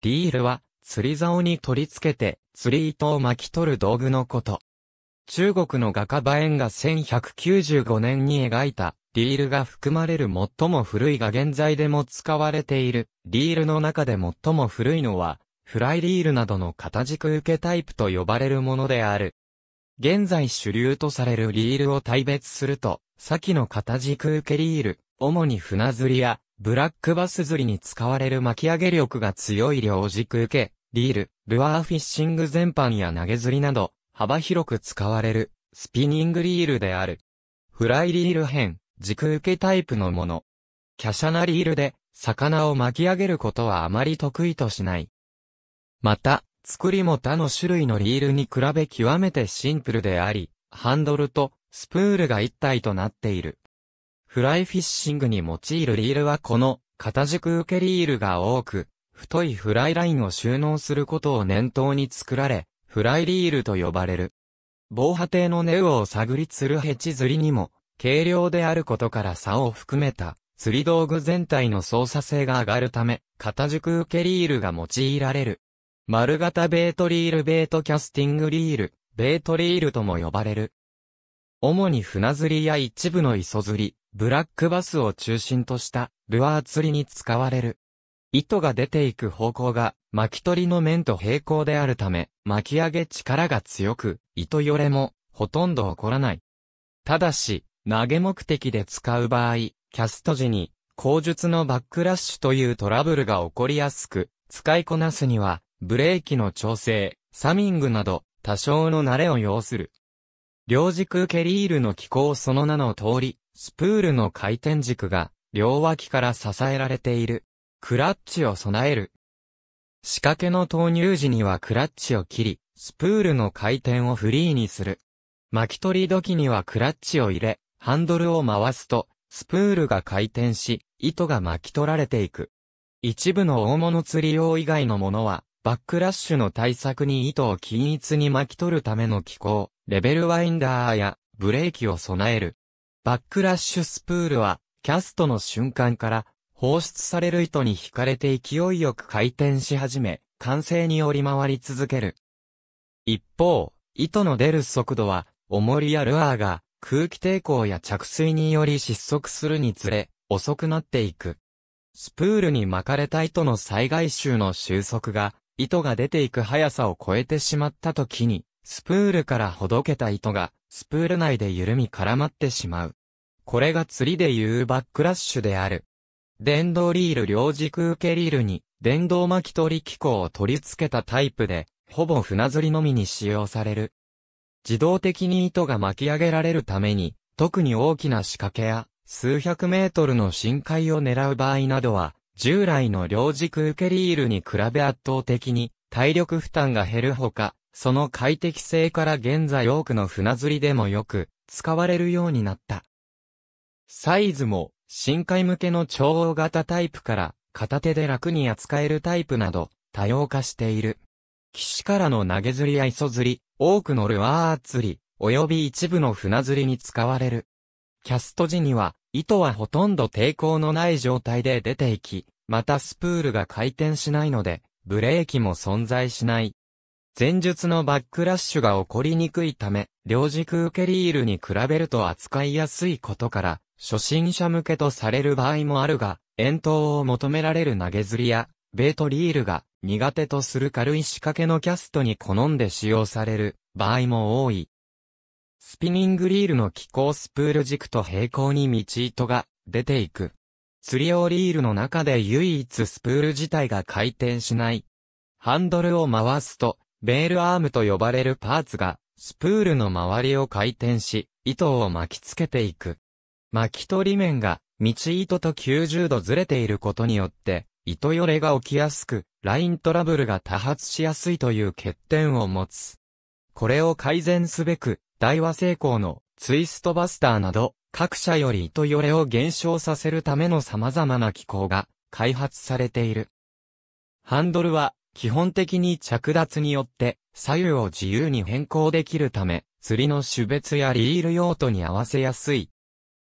リールは、釣り竿に取り付けて、釣り糸を巻き取る道具のこと。中国の画家馬ンが1195年に描いた、リールが含まれる最も古いが現在でも使われている、リールの中で最も古いのは、フライリールなどの型軸受けタイプと呼ばれるものである。現在主流とされるリールを大別すると、先の型軸受けリール、主に船釣りやブラックバス釣りに使われる巻き上げ力が強い両軸受け、リール、ルアーフィッシング全般や投げ釣りなど、幅広く使われる、スピニングリールである。フライリール編、軸受けタイプのもの。華奢なリールで、魚を巻き上げることはあまり得意としない。また、作りも他の種類のリールに比べ極めてシンプルであり、ハンドルとスプールが一体となっている。フライフィッシングに用いるリールはこの型軸受けリールが多く、太いフライラインを収納することを念頭に作られ、フライリールと呼ばれる。防波堤の根を探り釣るヘチ釣りにも、軽量であることから竿を含めた釣り道具全体の操作性が上がるため、型軸受けリールが用いられる。丸型ベートリールベートキャスティングリール、ベートリールとも呼ばれる。主に船釣りや一部の磯釣り、ブラックバスを中心としたルアー釣りに使われる。糸が出ていく方向が巻き取りの面と平行であるため、巻き上げ力が強く、糸よれもほとんど起こらない。ただし、投げ目的で使う場合、キャスト時に、口述のバックラッシュというトラブルが起こりやすく、使いこなすには、ブレーキの調整、サミングなど、多少の慣れを要する。両軸ケリールの機構その名の通り、スプールの回転軸が両脇から支えられている。クラッチを備える。仕掛けの投入時にはクラッチを切り、スプールの回転をフリーにする。巻き取り時にはクラッチを入れ、ハンドルを回すと、スプールが回転し、糸が巻き取られていく。一部の大物釣り用以外のものは、バックラッシュの対策に糸を均一に巻き取るための機構、レベルワインダーやブレーキを備える。バックラッシュスプールは、キャストの瞬間から放出される糸に引かれて勢いよく回転し始め、完成に折り回り続ける。一方、糸の出る速度は、重りやルアーが空気抵抗や着水により失速するにつれ、遅くなっていく。スプールに巻かれた糸の災害臭の収束が、糸が出ていく速さを超えてしまった時に、スプールからほどけた糸が、スプール内で緩み絡まってしまう。これが釣りでいうバックラッシュである。電動リール両軸受けリールに、電動巻き取り機構を取り付けたタイプで、ほぼ船釣りのみに使用される。自動的に糸が巻き上げられるために、特に大きな仕掛けや、数百メートルの深海を狙う場合などは、従来の両軸受けリールに比べ圧倒的に体力負担が減るほか、その快適性から現在多くの船釣りでもよく使われるようになった。サイズも深海向けの超大型タイプから片手で楽に扱えるタイプなど多様化している。岸からの投げ釣りや磯釣り、多くのルアー釣り、及び一部の船釣りに使われる。キャスト時には、糸はほとんど抵抗のない状態で出ていき、またスプールが回転しないので、ブレーキも存在しない、前述のバックラッシュが起こりにくいため、両軸受けリールに比べると扱いやすいことから、初心者向けとされる場合もあるが、遠投を求められる投げ釣りや、ベートリールが苦手とする軽い仕掛けのキャストに好んで使用される場合も多い。スピニングリールの気候スプール軸と平行に道糸が出ていく。釣り用リールの中で唯一スプール自体が回転しない。ハンドルを回すとベールアームと呼ばれるパーツが、スプールの周りを回転し、糸を巻きつけていく。巻き取り面が、道糸と90度ずれていることによって、糸よれが起きやすく、ライントラブルが多発しやすいという欠点を持つ。これを改善すべく、大和製鋼のツイストバスターなど、各社より糸よれを減少させるための様々な機構が開発されている。ハンドルは基本的に着脱によって左右を自由に変更できるため、釣りの種別やリール用途に合わせやすい。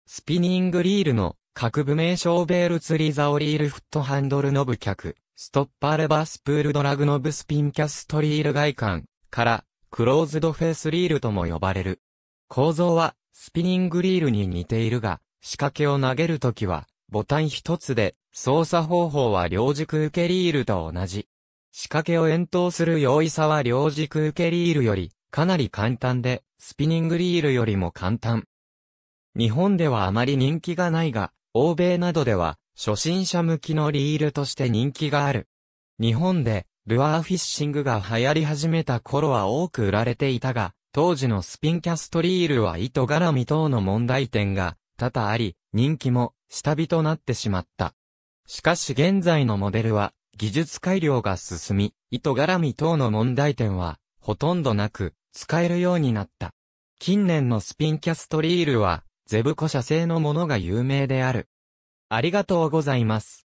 スピニングリールの各部名称ベール釣り竿リールフットハンドルノブ脚、ストッパーレバースプールドラグノブスピンキャストリール外観からクローズドフェースリールとも呼ばれる。構造はスピニングリールに似ているが、仕掛けを投げるときはボタン一つで操作方法は両軸受けリールと同じ。仕掛けを遠投する容易さは両軸受けリールよりかなり簡単で、スピニングリールよりも簡単。日本ではあまり人気がないが、欧米などでは初心者向きのリールとして人気がある。日本でルアーフィッシングが流行り始めた頃は多く売られていたが、当時のスピンキャストリールは糸絡み等の問題点が多々あり、人気も下火となってしまった。しかし現在のモデルは技術改良が進み、糸絡み等の問題点は、ほとんどなく、使えるようになった。近年のスピンキャストリールは、ゼブコ社製のものが有名である。ありがとうございます。